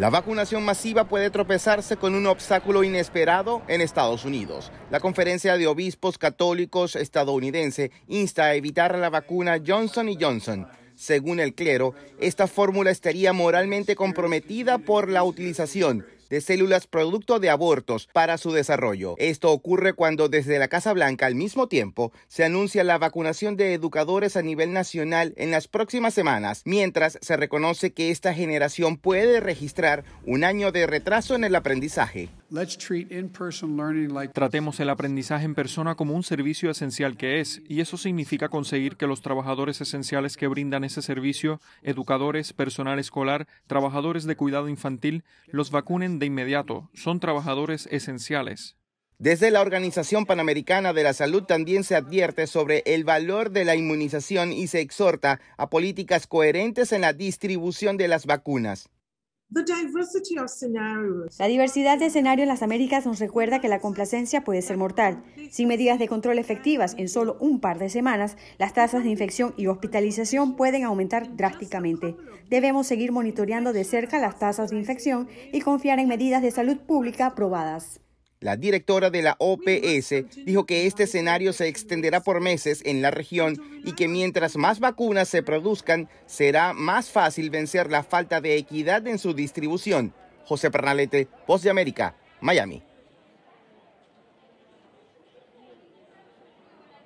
La vacunación masiva puede tropezarse con un obstáculo inesperado en Estados Unidos. La conferencia de obispos católicos estadounidense insta a evitar la vacuna Johnson Johnson. Según el clero, esta fórmula estaría moralmente comprometida por la utilización de células producto de abortos para su desarrollo. Esto ocurre cuando desde la Casa Blanca al mismo tiempo se anuncia la vacunación de educadores a nivel nacional en las próximas semanas, mientras se reconoce que esta generación puede registrar un año de retraso en el aprendizaje. Tratemos el aprendizaje en persona como un servicio esencial que es, y eso significa conseguir que los trabajadores esenciales que brindan ese servicio, educadores, personal escolar, trabajadores de cuidado infantil, los vacunen de inmediato. Son trabajadores esenciales. Desde la Organización Panamericana de la Salud también se advierte sobre el valor de la inmunización y se exhorta a políticas coherentes en la distribución de las vacunas. La diversidad de escenarios en las Américas nos recuerda que la complacencia puede ser mortal. Sin medidas de control efectivas en solo un par de semanas, las tasas de infección y hospitalización pueden aumentar drásticamente. Debemos seguir monitoreando de cerca las tasas de infección y confiar en medidas de salud pública aprobadas. La directora de la OPS dijo que este escenario se extenderá por meses en la región y que mientras más vacunas se produzcan, será más fácil vencer la falta de equidad en su distribución. José Pernalete, Voz de América, Miami.